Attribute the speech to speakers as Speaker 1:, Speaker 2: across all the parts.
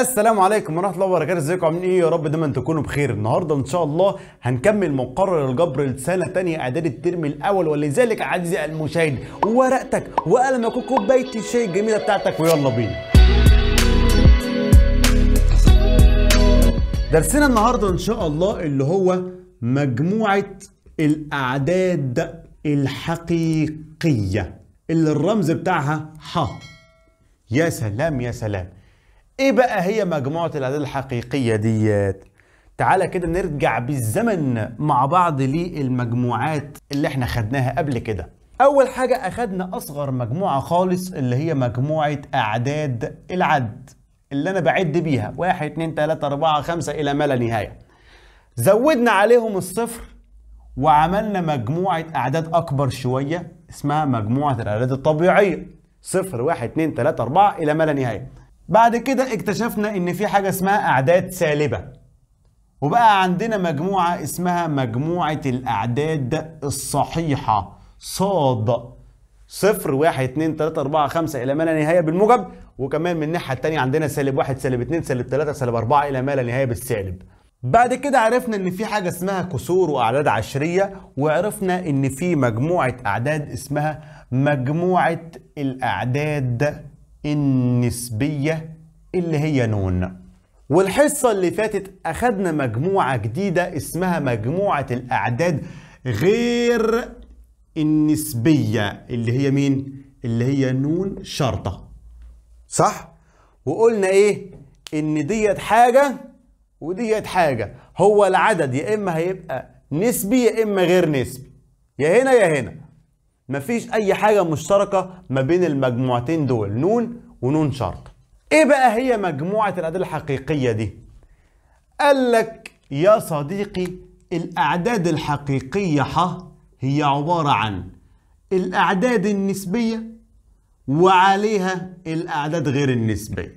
Speaker 1: السلام عليكم ورحمه الله وبركاته ازيكم عاملين ايه يا رب دايما تكونوا بخير النهارده ان شاء الله هنكمل مقرر الجبر لسنه ثانيه اعداد الترم الاول ولذلك عزيزي المشاهد ورقتك وقلمك وكوبايه الشاي الجميله بتاعتك ويلا بينا درسنا النهارده ان شاء الله اللي هو مجموعه الاعداد الحقيقيه اللي الرمز بتاعها ح يا سلام يا سلام ايه بقى هي مجموعة الاعداد الحقيقية ديت؟ تعالى كده نرجع بالزمن مع بعض للمجموعات اللي احنا خدناها قبل كده اول حاجة اخدنا اصغر مجموعة خالص اللي هي مجموعة اعداد العد اللي انا بعد بيها 1 2 3 4 5 الى ما لا نهاية زودنا عليهم الصفر وعملنا مجموعة اعداد اكبر شوية اسمها مجموعة الاعداد الطبيعية صفر واحد اتنين تلاتة اربعة الى ما لا نهاية بعد كده اكتشفنا ان في حاجة اسمها اعداد سالبة وبقى عندنا مجموعة اسمها مجموعة الاعداد الصحيحة صاد صفر واحد اتنين تلاتة اربعة خمسة الى ما لا نهاية بالموجب وكمان من الناحية التانية عندنا سالب واحد سالب اتنين سالب تلاتة سالب اربعة الى ما لا نهاية بالسالب بعد كده عرفنا ان في حاجة اسمها كسور واعداد عشرية وعرفنا ان في مجموعة اعداد اسمها مجموعة الاعداد النسبية اللي هي نون والحصة اللي فاتت أخدنا مجموعة جديدة اسمها مجموعة الأعداد غير النسبية اللي هي مين؟ اللي هي نون شرطة صح؟ وقلنا إيه؟ إن ديت حاجة وديت حاجة هو العدد يا إما هيبقى نسبي يا إما غير نسبي يا هنا يا هنا مفيش اي حاجه مشتركه ما بين المجموعتين دول نون ونون شرط ايه بقى هي مجموعه الاعداد الحقيقيه دي قال لك يا صديقي الاعداد الحقيقيه ح هي عباره عن الاعداد النسبيه وعليها الاعداد غير النسبيه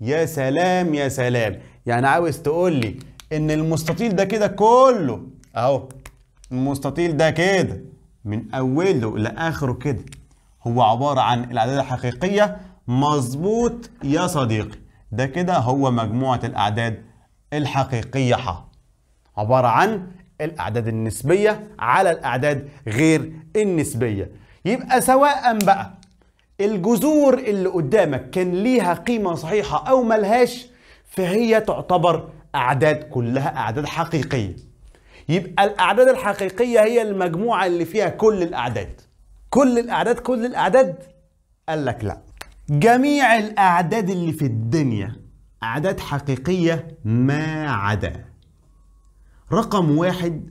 Speaker 1: يا سلام يا سلام يعني عاوز تقول لي ان المستطيل ده كده كله اهو المستطيل ده كده من اوله لاخره كده هو عباره عن الاعداد الحقيقيه مظبوط يا صديقي ده كده هو مجموعه الاعداد الحقيقيه ح عباره عن الاعداد النسبيه على الاعداد غير النسبيه يبقى سواء بقى الجذور اللي قدامك كان ليها قيمه صحيحه او ملهاش فهي تعتبر اعداد كلها اعداد حقيقيه يبقى الاعداد الحقيقيه هي المجموعه اللي فيها كل الاعداد كل الاعداد كل الاعداد قال لك لا جميع الاعداد اللي في الدنيا اعداد حقيقيه ما عدا رقم واحد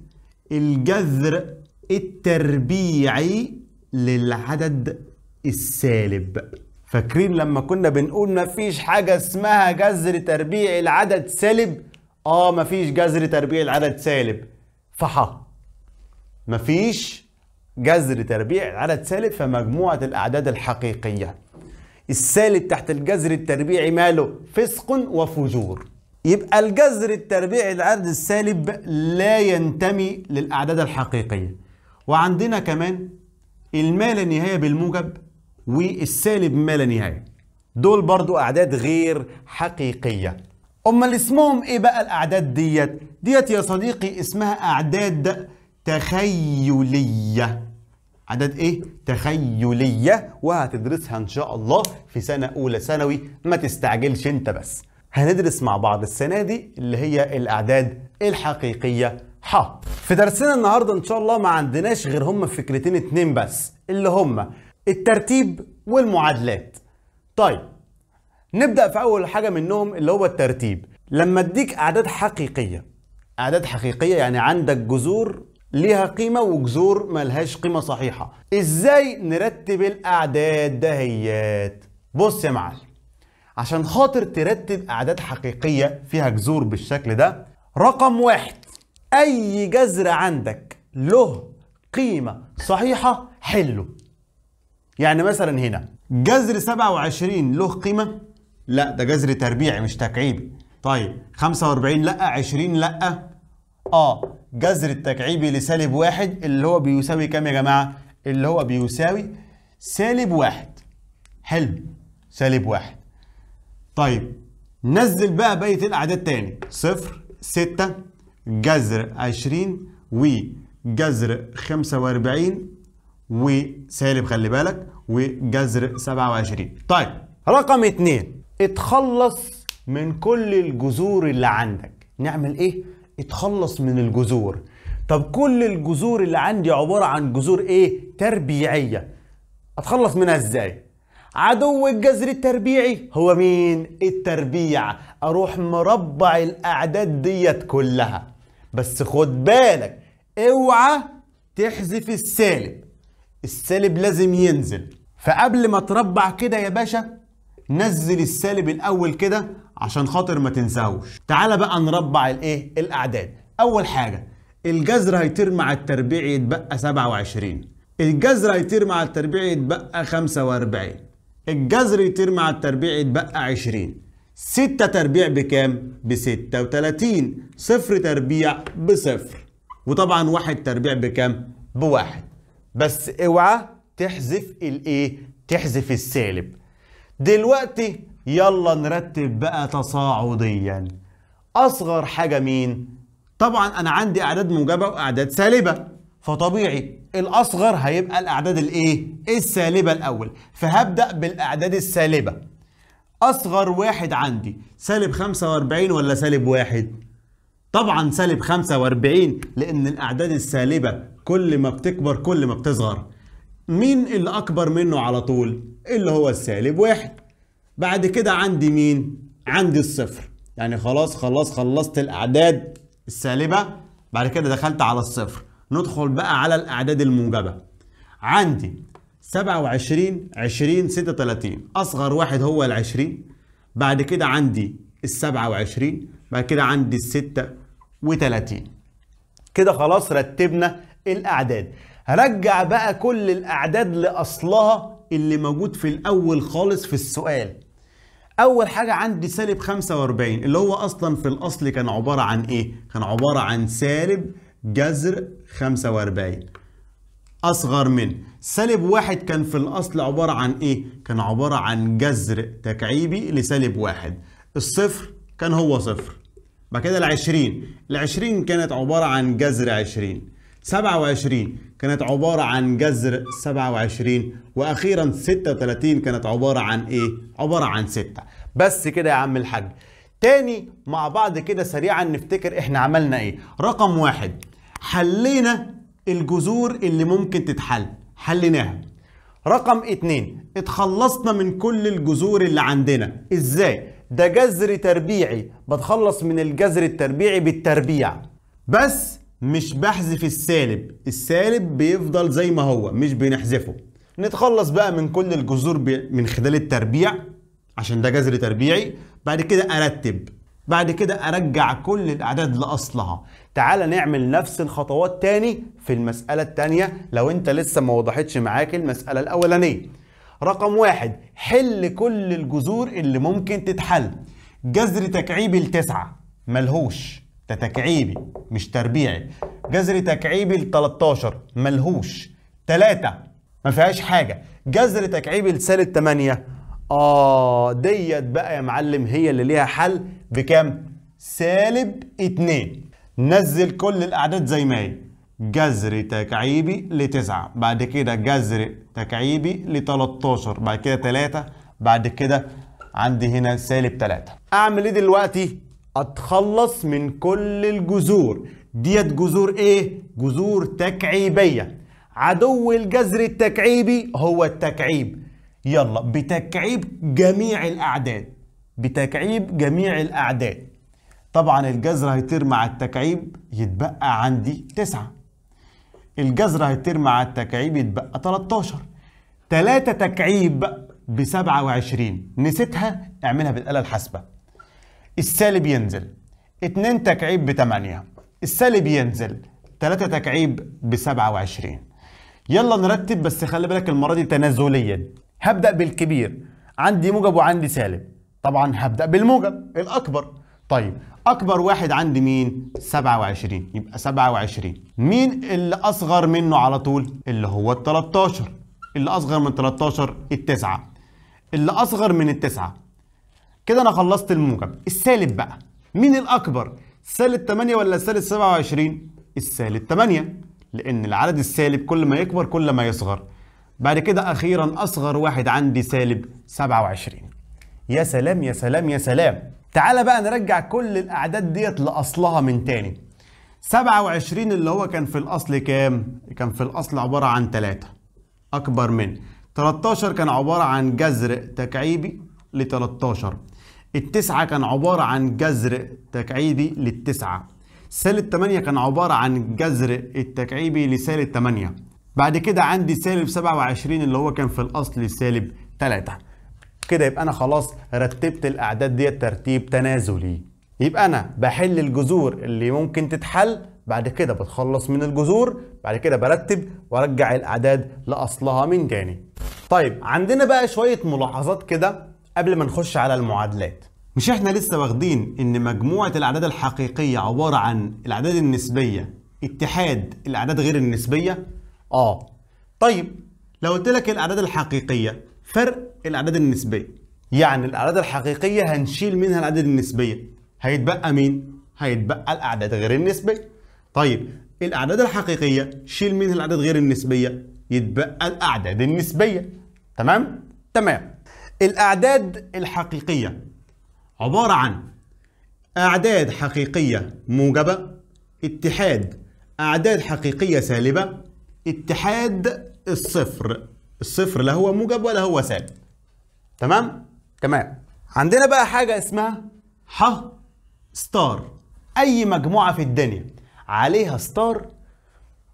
Speaker 1: الجذر التربيعي للعدد السالب فاكرين لما كنا بنقول مفيش حاجة اسمها جذر تربيعي لعدد سالب؟ اه مفيش جذر تربيعي لعدد سالب فحا مفيش جذر تربيع العدد سالب في مجموعة الأعداد الحقيقية السالب تحت الجذر التربيعي ماله فسق وفجور يبقى الجذر التربيعي للعدد السالب لا ينتمي للأعداد الحقيقية وعندنا كمان المال النهاية نهاية بالموجب والسالب ما لا نهاية دول برضو أعداد غير حقيقية امال اسمهم ايه بقى الاعداد ديت ديت يا صديقي اسمها اعداد تخيليه عدد ايه تخيليه وهتدرسها ان شاء الله في سنه اولى ثانوي ما تستعجلش انت بس هندرس مع بعض السنه دي اللي هي الاعداد الحقيقيه ح في درسنا النهارده ان شاء الله ما عندناش غير هما فكرتين اتنين بس اللي هما الترتيب والمعادلات طيب نبدا في اول حاجه منهم اللي هو الترتيب لما اديك اعداد حقيقيه اعداد حقيقيه يعني عندك جذور ليها قيمة وجذور ملهاش قيمة صحيحة ازاي نرتب الاعداد دهيات بص يا معلم عشان خاطر ترتب اعداد حقيقية فيها جذور بالشكل ده رقم واحد اي جذر عندك له قيمة صحيحة حله يعني مثلا هنا جذر 27 له قيمة لا ده جذر تربيعي مش تكعيبي طيب 45 لا 20 لا اه جذر التكعيبي لسالب واحد اللي هو بيساوي كام يا جماعه اللي هو بيساوي سالب واحد حلو سالب واحد طيب نزل بقى بقيه الاعداد تاني صفر ستة جذر عشرين وجذر خمسة واربعين وسالب خلي بالك وجذر سبعة وعشرين طيب رقم اتنين اتخلص من كل الجذور اللي عندك نعمل ايه اتخلص من الجذور طب كل الجذور اللي عندي عبارة عن جذور ايه تربيعية اتخلص منها ازاي عدو الجذر التربيعي هو مين التربيع اروح مربع الاعداد ديت كلها بس خد بالك اوعى تحذف السالب السالب لازم ينزل فقبل ما تربع كده يا باشا نزل السالب الاول كده عشان خاطر ما تنساهوش تعالى بقى نربع الايه الاعداد اول حاجه الجذر هيطير مع التربيع يتبقى 27 الجذر هيطير مع التربيع يتبقى 45 الجذر يطير مع التربيع يتبقى 20 6 تربيع بكام ب 36 صفر تربيع بصفر وطبعا واحد تربيع بكام بواحد بس اوعى تحذف الايه تحذف السالب دلوقتي يلا نرتب بقى تصاعديا اصغر حاجه مين طبعا انا عندي اعداد موجبه واعداد سالبه فطبيعي الاصغر هيبقى الاعداد الايه السالبه الاول فهبدا بالاعداد السالبه اصغر واحد عندي سالب 45 ولا سالب واحد طبعا سالب 45 لان الاعداد السالبه كل ما بتكبر كل ما بتصغر مين اللي أكبر منه على طول؟ اللي هو السالب واحد بعد كده عندي مين؟ عندي الصفر يعني خلاص خلاص خلصت الأعداد السالبة بعد كده دخلت على الصفر ندخل بقى على الأعداد الموجبة عندي 27 20 36 أصغر واحد هو ال 20 بعد كده عندي ال 27 بعد كده عندي ال 36 كده خلاص رتبنا الأعداد هرجع بقى كل الأعداد لأصلها اللي موجود في الأول خالص في السؤال أول حاجة عندي سالب 45 اللي هو أصلا في الأصل كان عبارة عن إيه؟ كان عبارة عن سالب جذر 45 أصغر من سالب واحد كان في الأصل عبارة عن إيه؟ كان عبارة عن جذر تكعيبي لسالب واحد الصفر كان هو صفر بعد كده العشرين العشرين كانت عبارة عن جذر عشرين سبعة وعشرين كانت عبارة عن جذر 27 وأخيرا 36 كانت عبارة عن إيه؟ عبارة عن 6 بس كده يا عم الحاج تاني مع بعض كده سريعا نفتكر إحنا عملنا إيه رقم واحد حلينا الجذور اللي ممكن تتحل حليناها رقم اتنين اتخلصنا من كل الجذور اللي عندنا ازاي ده جذر تربيعي بتخلص من الجذر التربيعي بالتربيع بس مش بحذف السالب السالب بيفضل زي ما هو مش بنحذفه نتخلص بقى من كل الجذور من خلال التربيع عشان ده جذر تربيعي بعد كده ارتب بعد كده ارجع كل الاعداد لاصلها تعال نعمل نفس الخطوات تاني في المساله التانيه لو انت لسه ما وضحتش معاك المساله الاولانيه رقم واحد حل كل الجذور اللي ممكن تتحل جذر تكعيب التسعه ملهوش ده تكعيبي مش تربيعي جذر تكعيبي ل 13 ملهوش 3 ما فيهاش حاجه جذر تكعيبي لسالب 8 اه ديت بقى يا معلم هي اللي ليها حل بكام سالب 2 نزل كل الاعداد زي ما هي جذر تكعيبي ل 9 بعد كده جذر تكعيبي ل 13 بعد كده 3 بعد كده عندي هنا سالب 3 اعمل ايه دلوقتي اتخلص من كل الجذور ديت جذور ايه جذور تكعيبيه عدو الجذر التكعيبي هو التكعيب يلا بتكعيب جميع الاعداد بتكعيب جميع الاعداد طبعا الجذر هيطير مع التكعيب يتبقى عندي 9 الجذر هيطير مع التكعيب يتبقى 13 3 تكعيب ب 27 نسيتها اعملها بالاله الحاسبه السالب ينزل 2 تكعيب ب 8 السالب ينزل 3 تكعيب ب 27 يلا نرتب بس خلي بالك المره دي تنازليا هبدا بالكبير عندي موجب وعندي سالب طبعا هبدا بالموجب الاكبر طيب اكبر واحد عندي مين 27 يبقى 27 مين اللي اصغر منه على طول اللي هو ال 13 اللي اصغر من 13 التسعة اللي اصغر من التسعة كده انا خلصت الموجب السالب بقى مين الاكبر سالب 8 ولا سالب 27 السالب 8 لان العدد السالب كل ما يكبر كل ما يصغر بعد كده اخيرا اصغر واحد عندي سالب 27 يا سلام يا سلام يا سلام تعالى بقى نرجع كل الاعداد ديت لاصلها من تاني 27 اللي هو كان في الاصل كام كان في الاصل عباره عن 3 اكبر من 13 كان عباره عن جذر تكعيبي ل 13 التسعة كان عبارة عن جذر تكعيبي للتسعة سالب 8 كان عبارة عن جذر التكعيبي لسالب 8 بعد كده عندي سالب 27 اللي هو كان في الأصل سالب 3 كده يبقى أنا خلاص رتبت الأعداد دي ترتيب تنازلي يبقى أنا بحل الجذور اللي ممكن تتحل بعد كده بتخلص من الجذور بعد كده برتب وارجع الأعداد لأصلها من تاني طيب عندنا بقى شوية ملاحظات كده قبل ما نخش على المعادلات مش احنا لسه واخدين ان مجموعة الاعداد الحقيقية عبارة عن الاعداد النسبية اتحاد الاعداد غير النسبية اه طيب لو قلت لك الاعداد الحقيقية فرق الاعداد النسبية يعني الاعداد الحقيقية هنشيل منها الاعداد النسبية هيتبقى مين هيتبقى الاعداد غير النسبية طيب الاعداد الحقيقية شيل منها الاعداد غير النسبية يتبقى الاعداد النسبية تمام تمام الأعداد الحقيقية عبارة عن أعداد حقيقية موجبة اتحاد أعداد حقيقية سالبة اتحاد الصفر الصفر لا هو موجب ولا هو سالب تمام؟ تمام عندنا بقى حاجة اسمها ح ستار أي مجموعة في الدنيا عليها ستار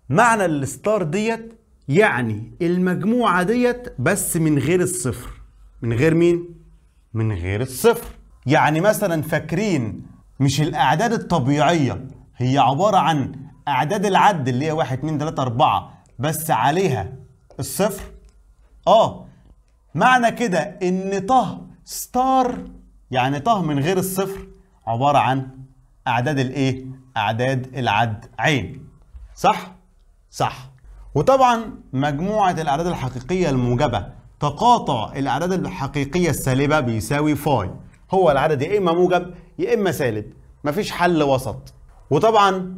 Speaker 1: معنى الستار ديت يعني المجموعة ديت بس من غير الصفر من غير مين؟ من غير الصفر يعني مثلا فاكرين مش الأعداد الطبيعية هي عبارة عن أعداد العد اللي هي 1 2 3 4 بس عليها الصفر اه معنى كده ان طه ستار يعني طه من غير الصفر عبارة عن أعداد الإيه؟ أعداد العد عين صح؟ صح وطبعا مجموعة الأعداد الحقيقية الموجبة تقاطع الاعداد الحقيقيه السالبه بيساوي فاي هو العدد يا اما موجب يا اما سالب مفيش حل وسط وطبعا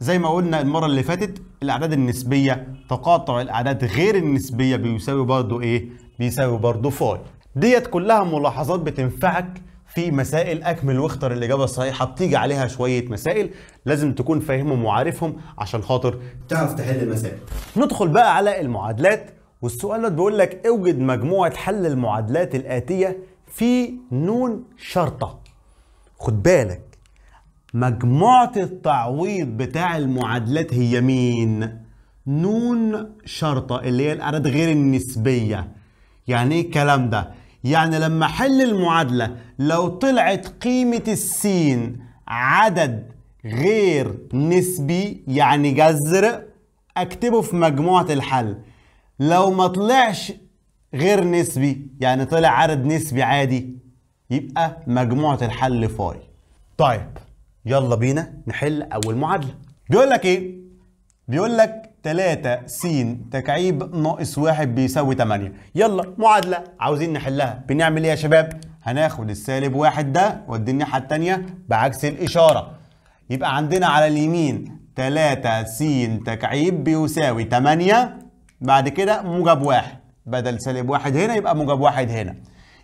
Speaker 1: زي ما قلنا المره اللي فاتت الاعداد النسبيه تقاطع الاعداد غير النسبيه بيساوي برضو ايه بيساوي برضو فاي ديت كلها ملاحظات بتنفعك في مسائل اكمل واختر الاجابه الصحيحه بتيجي عليها شويه مسائل لازم تكون فاهمهم وعارفهم عشان خاطر تعرف تحل المسائل ندخل بقى على المعادلات والسؤال ده بيقول لك اوجد مجموعة حل المعادلات الآتية في نون شرطة خد بالك مجموعة التعويض بتاع المعادلات هي مين؟ نون شرطة اللي هي الأعداد غير النسبية يعني ايه الكلام ده؟ يعني لما احل المعادلة لو طلعت قيمة السين عدد غير نسبي يعني جذر اكتبه في مجموعة الحل لو ما طلعش غير نسبي يعني طلع عدد نسبي عادي يبقى مجموعة الحل فاي طيب يلا بينا نحل أول معادلة بيقول لك إيه؟ بيقول لك 3 س تكعيب ناقص 1 بيساوي 8 يلا معادلة عاوزين نحلها بنعمل إيه يا شباب؟ هناخد السالب واحد ده ودي الناحية التانية بعكس الإشارة يبقى عندنا على اليمين 3 س تكعيب بيساوي 8 بعد كده موجب واحد بدل سالب واحد هنا يبقى موجب واحد هنا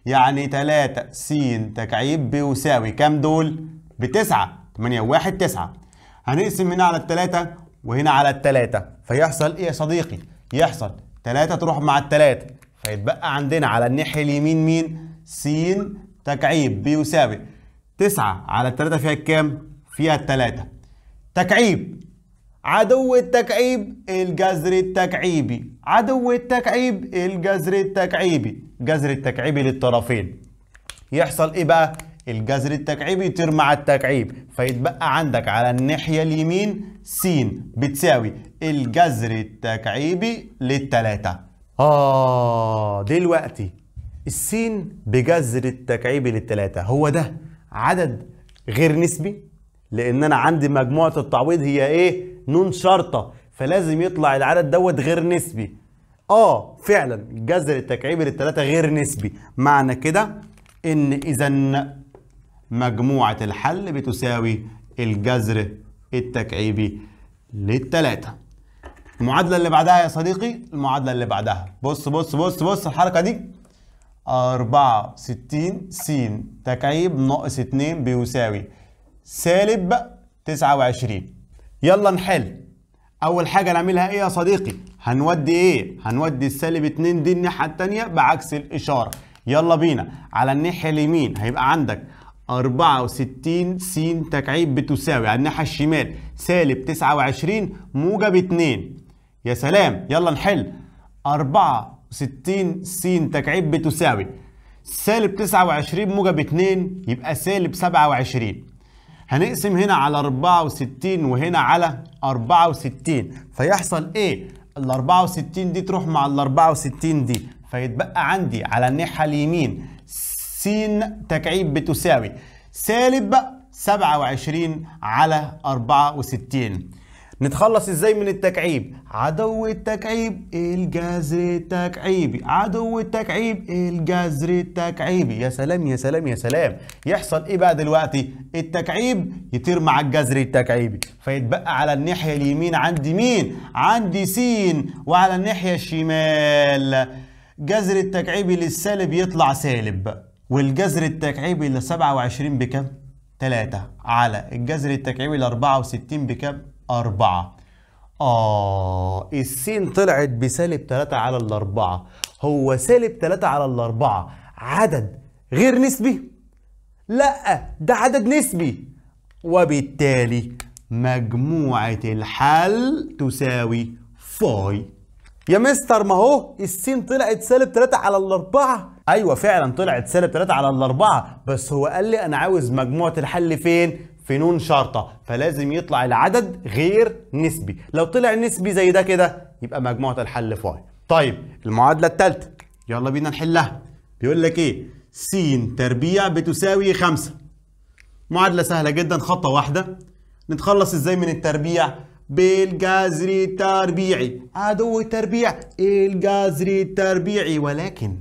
Speaker 1: يعني 3 س تكعيب ب يساوي كام دول؟ بتسعة 8 و1 9 هنقسم هنا على التلاتة وهنا على التلاتة فيحصل ايه يا صديقي؟ يحصل 3 تروح مع التلاتة فيتبقى عندنا على الناحية اليمين مين؟ س تكعيب ب يساوي 9 على التلاتة فيها كام؟ فيها التلاتة تكعيب عدو التكعيب الجذر التكعيبي عدو التكعيب الجذر التكعيبي جذر التكعيبي للطرفين يحصل ايه بقى الجذر التكعيبي يطير مع التكعيب فيتبقى عندك على الناحيه اليمين س بتساوي الجذر التكعيبي للتلاتة اه دلوقتي السين بجذر التكعيبي للتلاتة هو ده عدد غير نسبي لان انا عندي مجموعه التعويض هي ايه نون شرطه فلازم يطلع العدد دوت غير نسبي اه فعلا جذر التكعيبي للثلاثه غير نسبي معنى كده ان اذا مجموعه الحل بتساوي الجذر التكعيبي للثلاثه المعادله اللي بعدها يا صديقي المعادله اللي بعدها بص بص بص بص الحركه دي 64 س تكعيب ناقص 2 بيساوي سالب 29 يلا نحل اول حاجه نعملها ايه يا صديقي هنودي ايه هنودي السالب 2 دي الناحيه الثانيه بعكس الاشاره يلا بينا على الناحيه اليمين هيبقى عندك 64 س تكعيب بتساوي على الناحيه الشمال سالب 29 موجب 2 يا سلام يلا نحل 64 س تكعيب بتساوي سالب 29 موجب 2 يبقى سالب 27 هنقسم هنا على 64 وهنا على 64 فيحصل ايه ال 64 دي تروح مع ال 64 دي فيتبقى عندي على الناحيه اليمين س تكعيب بتساوي سالب 27 على 64 نتخلص ازاي من التكعيب عدو التكعيب الجذر التكعيبي عدو التكعيب الجذر التكعيبي يا سلام يا سلام يا سلام يحصل ايه بقى دلوقتي التكعيب يطير مع الجذر التكعيبي فيتبقى على الناحيه اليمين عندي مين عندي س وعلى الناحيه الشمال جذر التكعيبي للسالب يطلع سالب والجذر التكعيبي ل 27 بكام 3 على الجذر التكعيبي ل 64 بكام أربعة آه السين طلعت بسالب 3 على الأربعة هو سالب 3 على الأربعة عدد غير نسبي؟ لأ ده عدد نسبي وبالتالي مجموعة الحل تساوي فاي يا مستر ما هو السين طلعت سالب 3 على الأربعة أيوة فعلا طلعت سالب 3 على الأربعة بس هو قال لي أنا عاوز مجموعة الحل فين؟ في نون شرطه فلازم يطلع العدد غير نسبي لو طلع نسبي زي ده كده يبقى مجموعه الحل فاي طيب المعادله الثالثه يلا بينا نحلها بيقول لك ايه س تربيع بتساوي 5 معادله سهله جدا خطه واحده نتخلص ازاي من التربيع بالجذر التربيعي عدو التربيع الجذر التربيعي ولكن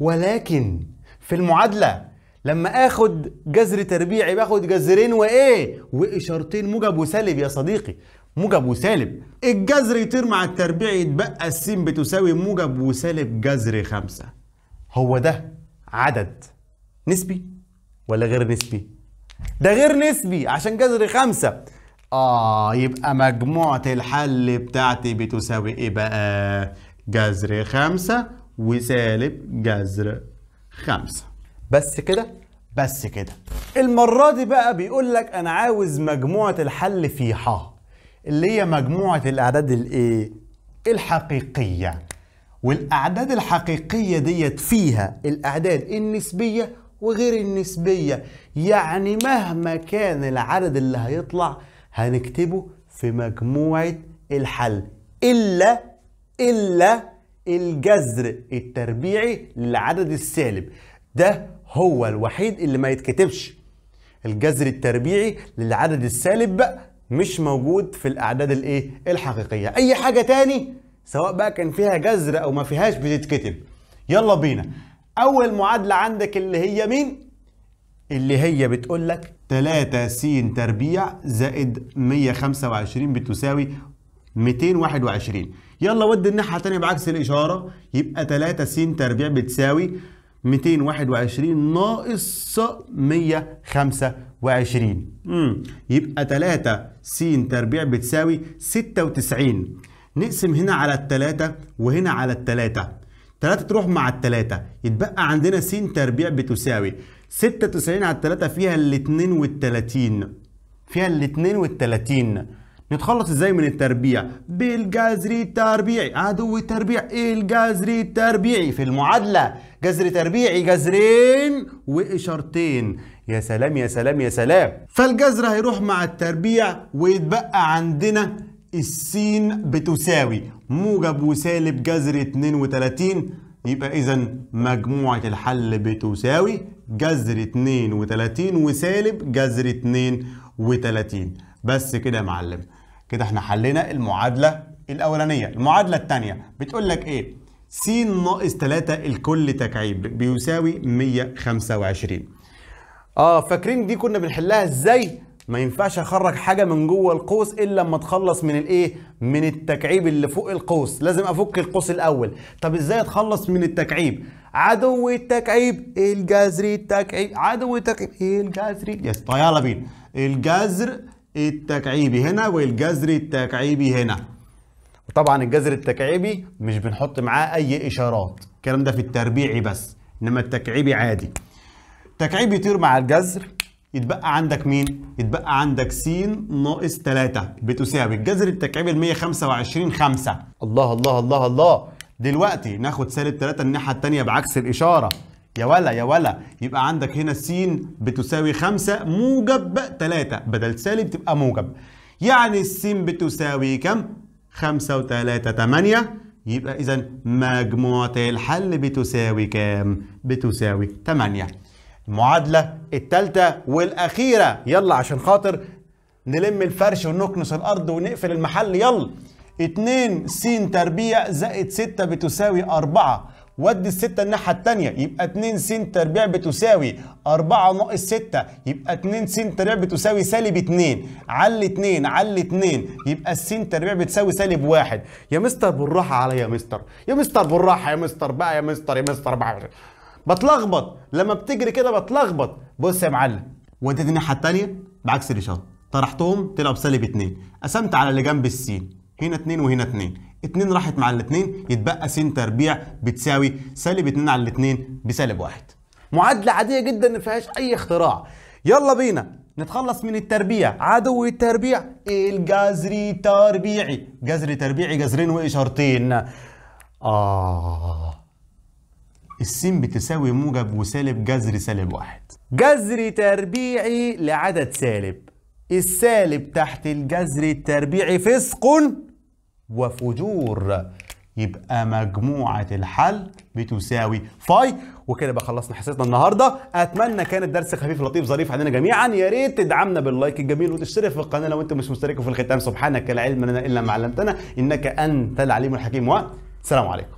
Speaker 1: ولكن في المعادله لما اخد جذر تربيعي باخد جذرين وايه واشارتين موجب وسالب يا صديقي موجب وسالب الجذر يطير مع التربيع يتبقى السين بتساوي موجب وسالب جذر خمسة هو ده عدد نسبي ولا غير نسبي ده غير نسبي عشان جذر خمسة آه يبقى مجموعة الحل بتاعتي بتساوي إيه بقى؟ جذر خمسة وسالب جذر خمسة بس كده بس كده المرة دي بقى بيقول لك أنا عاوز مجموعة الحل في ح اللي هي مجموعة الأعداد الإيه؟ الحقيقية والأعداد الحقيقية ديت فيها الأعداد النسبية وغير النسبية يعني مهما كان العدد اللي هيطلع هنكتبه في مجموعة الحل إلا إلا الجذر التربيعي للعدد السالب ده هو الوحيد اللي ما يتكتبش الجذر التربيعي للعدد السالب مش موجود في الاعداد الايه الحقيقيه اي حاجه تاني سواء بقى كان فيها جذر او ما فيهاش بتتكتب يلا بينا اول معادله عندك اللي هي مين اللي هي بتقول لك 3 س تربيع زائد 125 بتساوي 221 يلا ودي الناحيه الثانيه بعكس الاشاره يبقى 3 س تربيع بتساوي 221 ناقص 125 امم يبقى 3 س تربيع بتساوي 96 نقسم هنا على الثلاثة وهنا على الثلاثة 3 تروح مع الثلاثة يتبقى عندنا س تربيع بتساوي 96 على الثلاثة فيها الاتنين والتلاتين فيها الاتنين والتلاتين نتخلص ازاي من التربيع بالجذر التربيعي عدو التربيع الجذر التربيعي في المعادله جذر تربيعي جذرين واشارتين يا سلام يا سلام يا سلام فالجذر هيروح مع التربيع ويتبقى عندنا السين بتساوي موجب وسالب جذر 32 يبقى اذا مجموعه الحل بتساوي جذر 32 وسالب جذر 32 بس كده يا معلم كده احنا حلينا المعادله الاولانيه المعادله الثانيه بتقول لك ايه س ناقص 3 الكل تكعيب بيساوي 125 اه فاكرين دي كنا بنحلها ازاي ما ينفعش اخرج حاجه من جوه القوس الا لما اتخلص من الايه من التكعيب اللي فوق القوس لازم افك القوس الاول طب ازاي اتخلص من التكعيب عدو التكعيب إيه الجذري التكعيب عدو التكعيب إيه الجذري يس طيب يلا بينا الجذر التكعيبي هنا والجذر التكعيبي هنا وطبعا الجذر التكعيبي مش بنحط معاه اي اشارات الكلام ده في التربيعي بس انما التكعيبي عادي تكعيب يطير مع الجذر يتبقى عندك مين؟ يتبقى عندك س ناقص 3 بتساوي الجذر التكعيبي ال 125 5 الله الله الله الله دلوقتي ناخد سالب 3 الناحيه الثانيه بعكس الاشاره يا ولا يا ولا يبقى عندك هنا س بتساوي 5 موجب 3 بدل سالب تبقى موجب يعني س بتساوي كم 5 و3 8 يبقى اذا مجموعة الحل بتساوي كام بتساوي 8 المعادلة الثالثة والأخيرة يلا عشان خاطر نلم الفرش ونكنس الأرض ونقفل المحل يلا 2 س تربيع زائد 6 بتساوي 4 ودي الستة الناحية التانية يبقى 2 س تربيع بتساوي 4 ناقص 6 يبقى 2 س تربيع بتساوي سالب 2 على 2 على 2 يبقى الس تربيع بتساوي سالب 1 يا مستر بالراحة عليا يا مستر يا مستر بالراحة يا مستر بقى يا مستر يا مستر بقى بتلخبط لما بتجري كده بتلخبط بص يا معلم وديت الناحية التانية بعكس الإشارة طرحتهم طلعوا بسالب 2 قسمت على اللي جنب السين هنا 2 وهنا 2 2 راحت مع الاثنين يتبقى س تربيع بتساوي سالب 2 على الاثنين بسالب 1 معادله عاديه جدا ما فيهاش اي اختراع يلا بينا نتخلص من التربيع عدو التربيع الجذري تربيعي جذري تربيعي جذرين واشارتين اه السين بتساوي موجب وسالب جذر سالب واحد جذر تربيعي لعدد سالب السالب تحت الجذر التربيعي فسق وفجور يبقى مجموعة الحل بتساوي فاي وكده بقى خلصنا حصتنا النهاردة أتمنى كان الدرس خفيف لطيف ظريف علينا جميعا يا ريت تدعمنا باللايك الجميل وتشترك في القناة لو أنت مش مشترك في الختام سبحانك لا علم لنا إلا ما علمتنا إنك أنت العليم الحكيم والسلام عليكم